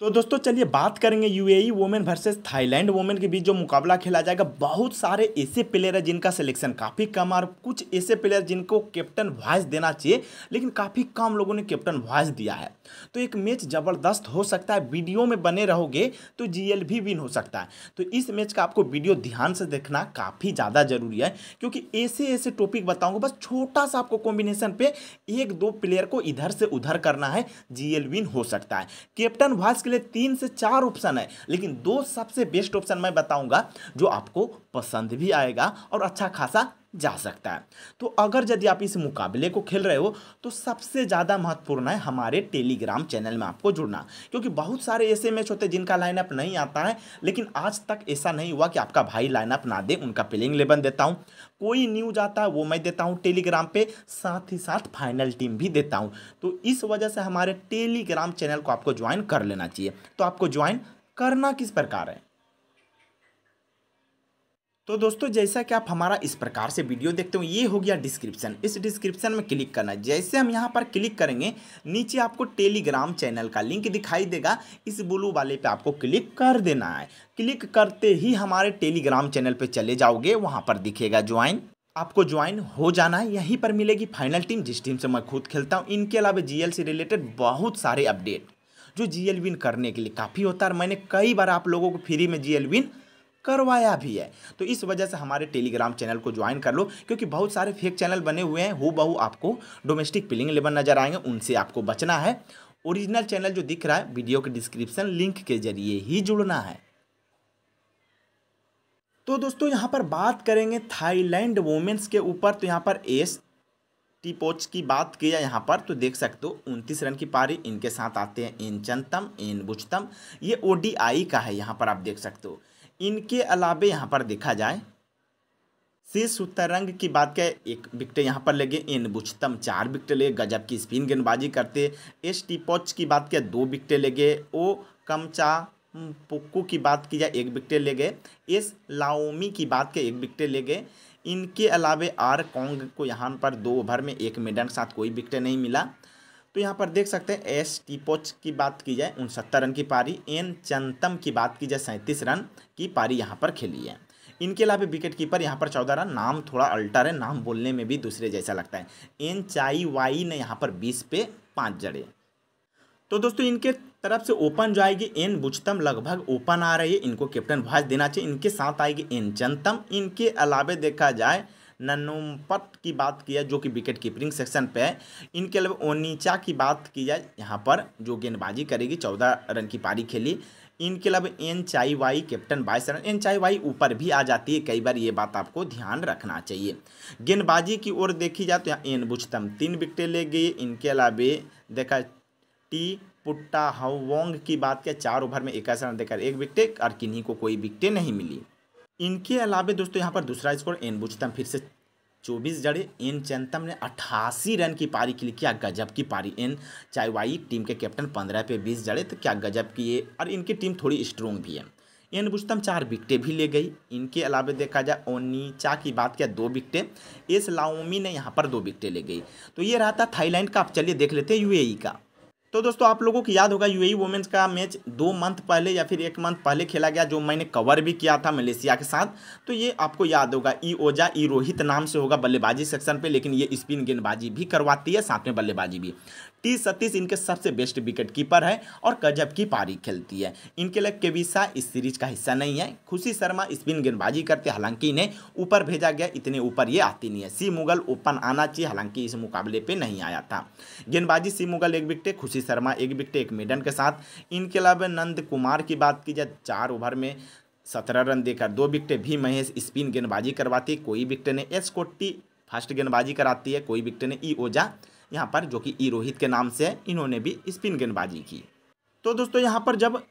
तो दोस्तों चलिए बात करेंगे UAE women versus Thailand women के बीच जो मुकाबला खेला जाएगा बहुत सारे ऐसे प्लेयर हैं जिनका सिलेक्शन काफ़ी कम और कुछ ऐसे प्लेयर जिनको कैप्टन वॉइस देना चाहिए लेकिन काफ़ी कम लोगों ने कैप्टन वॉइस दिया है तो एक मैच ज़बरदस्त हो सकता है वीडियो में बने रहोगे तो जी भी विन हो सकता है तो इस मैच का आपको वीडियो ध्यान से देखना काफ़ी ज़्यादा जरूरी है क्योंकि ऐसे ऐसे टॉपिक बताऊँगा बस छोटा सा आपको कॉम्बिनेशन पर एक दो प्लेयर को इधर से उधर करना है जी विन हो सकता है कैप्टन वॉइस उसके लिए तीन से चार ऑप्शन है लेकिन दो सबसे बेस्ट ऑप्शन मैं बताऊंगा जो आपको पसंद भी आएगा और अच्छा खासा जा सकता है तो अगर यदि आप इस मुकाबले को खेल रहे हो तो सबसे ज़्यादा महत्वपूर्ण है हमारे टेलीग्राम चैनल में आपको जुड़ना क्योंकि बहुत सारे ऐसे मैच होते हैं जिनका लाइनअप नहीं आता है लेकिन आज तक ऐसा नहीं हुआ कि आपका भाई लाइनअप ना दे उनका प्लेइंग लेवन देता हूँ कोई न्यूज आता है वो मैं देता हूँ टेलीग्राम पे साथ ही साथ फाइनल टीम भी देता हूँ तो इस वजह से हमारे टेलीग्राम चैनल को आपको ज्वाइन कर लेना चाहिए तो आपको ज्वाइन करना किस प्रकार है तो दोस्तों जैसा कि आप हमारा इस प्रकार से वीडियो देखते हो ये हो गया डिस्क्रिप्शन इस डिस्क्रिप्शन में क्लिक करना है जैसे हम यहाँ पर क्लिक करेंगे नीचे आपको टेलीग्राम चैनल का लिंक दिखाई देगा इस ब्लू वाले पे आपको क्लिक कर देना है क्लिक करते ही हमारे टेलीग्राम चैनल पे चले जाओगे वहाँ पर दिखेगा ज्वाइन आपको ज्वाइन हो जाना है यहीं पर मिलेगी फाइनल टीम जिस टीम से मैं खुद खेलता हूँ इनके अलावा जी से रिलेटेड बहुत सारे अपडेट जो जी विन करने के लिए काफ़ी होता है मैंने कई बार आप लोगों को फ्री में जी विन करवाया भी है तो इस वजह से हमारे टेलीग्राम चैनल को ज्वाइन कर लो क्योंकि बहुत सारे फेक चैनल बने हुए हैं हो बहु आपको डोमेस्टिक पिलिंग लेवल नजर आएंगे उनसे आपको बचना है ओरिजिनल चैनल जो दिख रहा है वीडियो के डिस्क्रिप्शन लिंक के जरिए ही जुड़ना है तो दोस्तों यहाँ पर बात करेंगे थाईलैंड वोमेंस के ऊपर तो यहाँ पर एस टीपोच की बात किया यहाँ पर तो देख सकते हो उनतीस रन की पारी इनके साथ आते हैं एन चंतम एन बुचतम ये ओडीआई का है यहाँ पर आप देख सकते हो इनके अलावे यहाँ पर देखा जाए शेष उत्तरंग की बात करें एक विकेट यहाँ पर लगे एन बुछतम चार विकेट ले गजब की स्पिन गेंदबाजी करते एस टी पॉच की बात करें दो विकेट ले गए ओ कमचा पोक्को की बात की जाए एक विकेट ले गए एस लाओमी की बात करें एक विकेट ले गए इनके अलावे आर कॉन्ग को यहाँ पर दो ओवर में एक मेडन के साथ कोई विकेट नहीं मिला तो यहाँ पर देख सकते हैं एस टीपोच की बात की जाए उनसत्तर रन की पारी एन चंतम की बात की जाए सैंतीस रन की पारी यहाँ पर खेली है इनके अलावा विकेट कीपर यहाँ पर चौदह रन नाम थोड़ा अल्टर है नाम बोलने में भी दूसरे जैसा लगता है एन चाई वाई ने यहाँ पर बीस पे पाँच जड़े तो दोस्तों इनके तरफ से ओपन जो आएगी एन बुचतम लगभग ओपन आ रही है इनको कैप्टन भाज देना चाहिए इनके साथ आएगी एन चंतम इनके अलावे देखा जाए ननुमपट की बात की जाए जो कि विकेट कीपरिंग सेक्शन पे है इनके अलावा ओनीचा की बात की जाए यहाँ पर जो गेंदबाजी करेगी चौदह रन की पारी खेली इनके अलावा एन चाई वाई कैप्टन बाईस रन एन चाई वाई ऊपर भी आ जाती है कई बार ये बात आपको ध्यान रखना चाहिए गेंदबाजी की ओर देखी जाए तो यहाँ एन बुझतम तीन विकटें ले गई इनके अलावा देखा टी पुट्टा हवोंग की बात किया चार ओवर में इक्कीस रन देकर एक विकटे और किन्हीं को कोई विकटें नहीं मिली इनके अलावे दोस्तों यहाँ पर दूसरा स्कोर एन बुजतम फिर से चौबीस जड़े एन चैंतम ने अट्ठासी रन की पारी के लिए किया गजब की पारी एन चाईवाई टीम के कैप्टन पंद्रह पे बीस जड़े तो क्या गजब की है और इनकी टीम थोड़ी स्ट्रोंग भी है एन बुजतम चार विकटें भी ले गई इनके अलावा देखा जाए ओनीचा की बात किया दो विकटें एस लाओमी ने यहाँ पर दो विकटें ले गई तो ये रहा था थाईलैंड का आप चलिए देख लेते हैं यू का तो दोस्तों आप लोगों को याद होगा यूएई वुमेंस e का मैच दो मंथ पहले या फिर एक मंथ पहले खेला गया जो मैंने कवर भी किया था मलेशिया के साथ तो ये आपको याद होगा ई ओजा ई रोहित नाम से होगा बल्लेबाजी सेक्शन पे लेकिन ये स्पिन गेंदबाजी भी करवाती है साथ में बल्लेबाजी भी टी सतीश इनके सबसे बेस्ट विकेट कीपर है और कजब की पारी खेलती है इनके लिए केविसा इस सीरीज का हिस्सा नहीं है खुशी शर्मा स्पिन गेंदबाजी करते हालांकि इन्हें ऊपर भेजा गया इतने ऊपर ये आती नहीं है सी मुगल ओपन आना चाहिए हालांकि इस मुकाबले पर नहीं आया था गेंदबाजी सी मुगल एक विकेट खुशी शर्मा एक विकेट एक मेडन के साथ इनके अलावा नंद कुमार की बात की जाए चार ओवर में सत्रह रन देकर दो विकेटें भी महेश स्पिन गेंदबाजी करवाती कोई विकेट ने एस कोट्टी फास्ट गेंदबाजी कराती है कोई विकेट ने ई ओजा यहाँ पर जो कि ई रोहित के नाम से इन्होंने भी स्पिन गेंदबाजी की तो दोस्तों यहाँ पर जब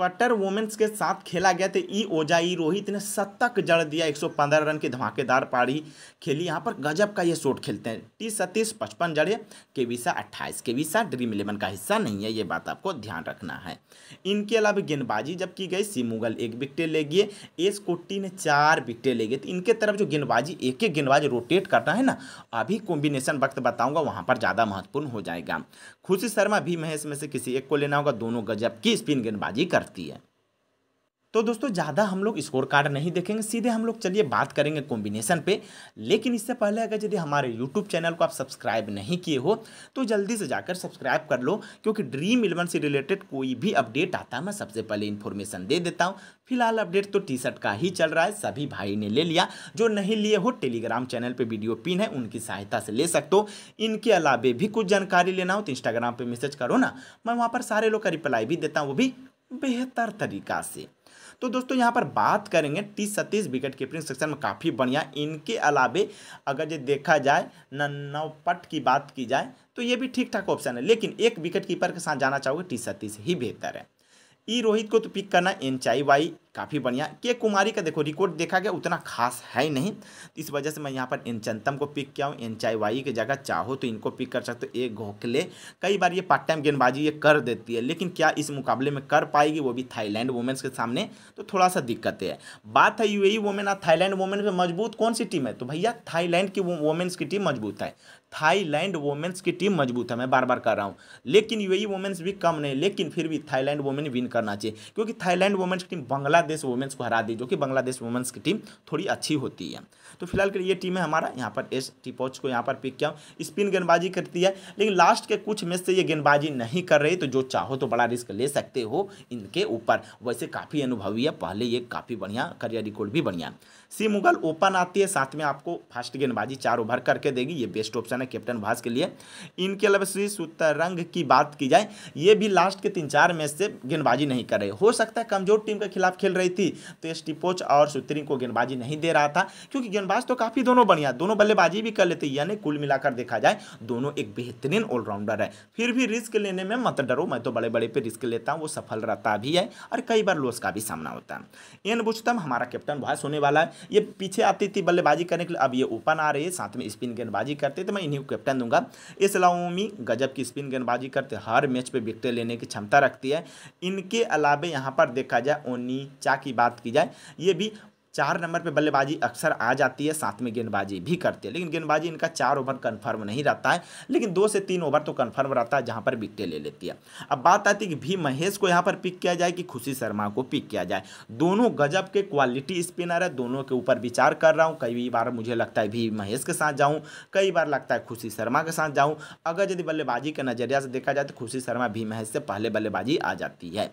कट्टर वुमेन्स के साथ खेला गया था ई ओजाई रोहित ने शतक जड़ दिया 115 रन की धमाकेदार पारी खेली यहाँ पर गजब का ये शॉट खेलते हैं टी सतीस पचपन जड़े के अट्ठाईस के केविसा ड्रीम इलेवन का हिस्सा नहीं है ये बात आपको ध्यान रखना है इनके अलावा गेंदबाजी जब की गई सी मुगल एक विकटें ले गए एस कोट्टी ने चार विकटें ले गए तो इनके तरफ जो गेंदबाजी एक एक गेंदबाज रोटेट करना है ना अभी कॉम्बिनेशन वक्त बताऊँगा वहाँ पर ज़्यादा महत्वपूर्ण हो जाएगा खुशी शर्मा भी महेश में से किसी एक को लेना होगा दोनों गजब की स्पिन गेंदबाजी कर सकती है तो दोस्तों ज़्यादा हम लोग स्कोर कार्ड नहीं देखेंगे सीधे हम लोग चलिए बात करेंगे कॉम्बिनेशन पे लेकिन इससे पहले अगर यदि हमारे यूट्यूब चैनल को आप सब्सक्राइब नहीं किए हो तो जल्दी से जाकर सब्सक्राइब कर लो क्योंकि ड्रीम इलेवन से रिलेटेड कोई भी अपडेट आता है मैं सबसे पहले इन्फॉर्मेशन दे देता हूँ फिलहाल अपडेट तो टी शर्ट का ही चल रहा है सभी भाई ने ले लिया जो नहीं लिए हो टेलीग्राम चैनल पर वीडियो पिन है उनकी सहायता से ले सकते हो इनके अलावा भी कुछ जानकारी लेना हो तो इंस्टाग्राम पर मैसेज करो ना मैं वहाँ पर सारे लोग का रिप्लाई भी देता हूँ वो भी बेहतर तरीका से तो दोस्तों यहाँ पर बात करेंगे T Satish wicket keeping section में काफ़ी बढ़िया इनके अलावे अगर ये देखा जाए नवपट की बात की जाए तो ये भी ठीक ठाक ऑप्शन है लेकिन एक विकेट कीपर के साथ जाना चाहोगे टी सतीश ही बेहतर है ई रोहित को तो पिक करना एन चाई वाई काफ़ी बढ़िया के कुमारी का देखो रिकॉर्ड देखा गया उतना खास है नहीं इस वजह से मैं यहाँ पर एनचंतम को पिक किया हूँ एनचाई वाई की जगह चाहो तो इनको पिक कर सकते हो एक घोखले कई बार ये पार्ट टाइम गेंदबाजी ये कर देती है लेकिन क्या इस मुकाबले में कर पाएगी वो भी थाईलैंड वुमेन्स के सामने तो थोड़ा सा दिक्कत है बात है यूएई वुमेन और थाईलैंड वुमेन में मजबूत कौन सी टीम है तो भैया थाईलैंड की वुमेन्स की टीम मजबूत है थाईलैंड वुमेन्स की टीम मजबूत है मैं बार बार कर रहा हूँ लेकिन यूएई वुमेन्स e भी कम नहीं लेकिन फिर भी थाईलैंड वुमेन विन करना चाहिए क्योंकि थाईलैंड वुमेन्स की टीम बंगला बांग्लादेश वुमेंस को हरा दी जो कि बांग्लादेश वुमेंस की टीम थोड़ी अच्छी होती है तो फिलहाल के लिए ये टीम है हमारा यहाँ पर एस टी टिपोच को यहाँ पर पिक किया स्पिन गेंदबाजी करती है लेकिन लास्ट के कुछ मैच से ये गेंदबाजी नहीं कर रही तो जो चाहो तो बड़ा रिस्क ले सकते हो इनके ऊपर वैसे काफ़ी अनुभवी है पहले ये काफ़ी बढ़िया करियर रिकॉर्ड भी बढ़िया सी मुगल ओपन आती है साथ में आपको फास्ट गेंदबाजी चार ओवर करके देगी ये बेस्ट ऑप्शन है कैप्टन भास के लिए इनके अलावा श्री सुतरंग की बात की जाए ये भी लास्ट के तीन चार मैच से गेंदबाजी नहीं कर रहे हो सकता है कमजोर टीम के खिलाफ खेल खेल रही थी तो एस स्टीपोच और सुतरिन को गेंदबाजी नहीं दे रहा था क्योंकि गेंदबाज तो काफ़ी दोनों बढ़िया दोनों बल्लेबाजी भी कर लेते यानी कुल मिलाकर देखा जाए दोनों एक बेहतरीन ऑलराउंडर है फिर भी रिस्क लेने में मत डरो मैं तो बड़े बड़े पे रिस्क लेता हूँ वो सफल रहता भी है और कई बार लॉस का भी सामना होता है एन बुझतम हमारा कैप्टन वास होने वाला है ये पीछे आती थी बल्लेबाजी करने के लिए अब ये ओपन आ रही है साथ में स्पिन गेंदबाजी करते तो मैं इन्हीं को कैप्टन दूंगा इस्लामी गजब की स्पिन गेंदबाजी करते हर मैच पर विकटे लेने की क्षमता रखती है इनके अलावे यहाँ पर देखा जाए ओनी चाह की बात की जाए ये भी चार नंबर पे बल्लेबाजी अक्सर आ जाती है साथ में गेंदबाजी भी करती है लेकिन गेंदबाजी इनका चार ओवर कंफर्म नहीं रहता है लेकिन दो से तीन ओवर तो कंफर्म रहता है जहाँ पर विकटें ले लेती है अब बात आती है कि भी महेश को यहाँ पर पिक किया जाए कि खुशी शर्मा को पिक किया जाए दोनों गजब के क्वालिटी स्पिनर है दोनों के ऊपर विचार कर रहा हूँ कई बार मुझे लगता है भी महेश के साथ जाऊँ कई बार लगता है खुशी शर्मा के साथ जाऊँ अगर यदि बल्लेबाजी के नज़रिया से देखा जाए तो खुशी शर्मा भी महेश से पहले बल्लेबाजी आ जाती है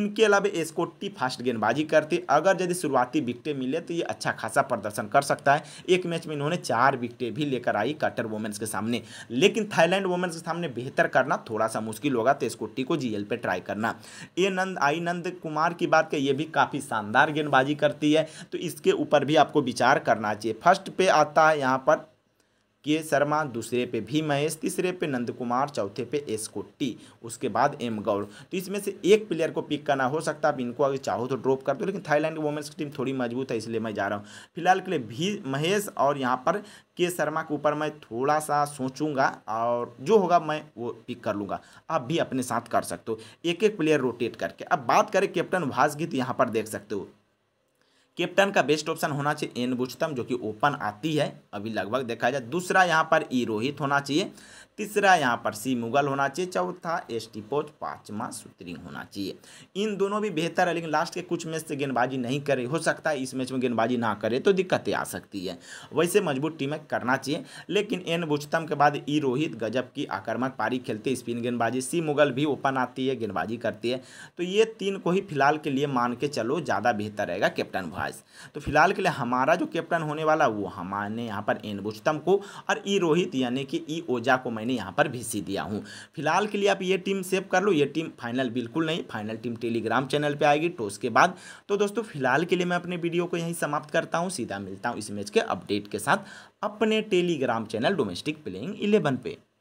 इनके अलावा स्कोटी फास्ट गेंदबाजी करती अगर यदि शुरुआती विकटें विकटें मिले तो ये अच्छा खासा प्रदर्शन कर सकता है एक मैच में इन्होंने चार विकटें भी लेकर आई कटर वुमेंस के सामने लेकिन थाईलैंड वुमेंस के सामने बेहतर करना थोड़ा सा मुश्किल होगा तो स्कूटी को जीएल पे ट्राई करना ए नंद आई नंद कुमार की बात करें ये भी काफ़ी शानदार गेंदबाजी करती है तो इसके ऊपर भी आपको विचार करना चाहिए फर्स्ट पे आता है यहाँ पर के शर्मा दूसरे पे भी महेश तीसरे पे नंद कुमार चौथे पे एस कोट्टी उसके बाद एम गौड़ तो इसमें से एक प्लेयर को पिक करना हो सकता है आप इनको अगर चाहो तो ड्रॉप कर दो लेकिन थाईलैंड की वुमेंस की टीम थोड़ी मजबूत है इसलिए मैं जा रहा हूँ फिलहाल के लिए भी महेश और यहाँ पर के शर्मा के ऊपर मैं थोड़ा सा सोचूंगा और जो होगा मैं वो पिक कर लूँगा आप भी अपने साथ कर सकते हो एक एक प्लेयर रोटेट करके अब बात करें कैप्टन तो यहाँ पर देख सकते हो कैप्टन का बेस्ट ऑप्शन होना चाहिए एन बुझतम जो कि ओपन आती है अभी लगभग देखा जाए दूसरा यहाँ पर ई e रोहित होना चाहिए तीसरा यहाँ पर सी मुगल होना चाहिए चौथा एस टी पाँचवा सुत्रिंग होना चाहिए इन दोनों भी बेहतर है लेकिन लास्ट के कुछ मैच से गेंदबाजी नहीं करे हो सकता है इस मैच में गेंदबाजी ना करे तो दिक्कतें आ सकती है वैसे मजबूत टीमें करना चाहिए लेकिन एन बुझतम के बाद ई e रोहित गजब की आक्रमक पारी खेलते स्पिन गेंदबाजी सी मुगल भी ओपन आती है गेंदबाजी करती है तो ये तीन को ही फिलहाल के लिए मान के चलो ज़्यादा बेहतर रहेगा कैप्टन भारत फाइज तो फिलहाल के लिए हमारा जो कैप्टन होने वाला वो हमारे यहाँ पर एन बुचतम को और ई e रोहित यानी कि ई e ओजा को मैंने यहाँ पर सी दिया हूँ फिलहाल के लिए आप ये टीम सेव कर लो ये टीम फाइनल बिल्कुल नहीं फाइनल टीम टेलीग्राम चैनल पर आएगी टोस तो के बाद तो दोस्तों फिलहाल के लिए मैं अपने वीडियो को यहीं समाप्त करता हूँ सीधा मिलता हूँ इस मैच के अपडेट के साथ अपने Telegram channel domestic playing eleven पे